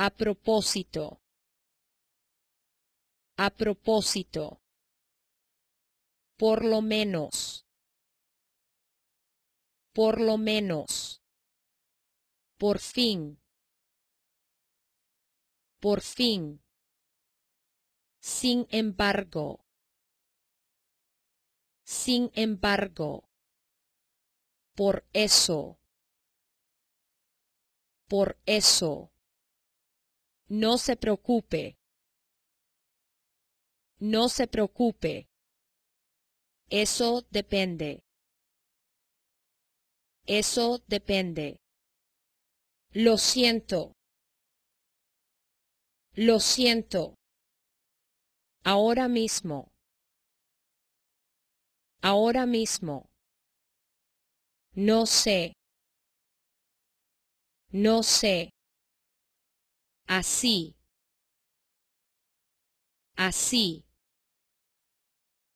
A propósito. A propósito. Por lo menos. Por lo menos. Por fin. Por fin. Sin embargo. Sin embargo. Por eso. Por eso no se preocupe. No se preocupe. Eso depende. Eso depende. Lo siento. Lo siento. Ahora mismo. Ahora mismo. No sé. No sé así, así.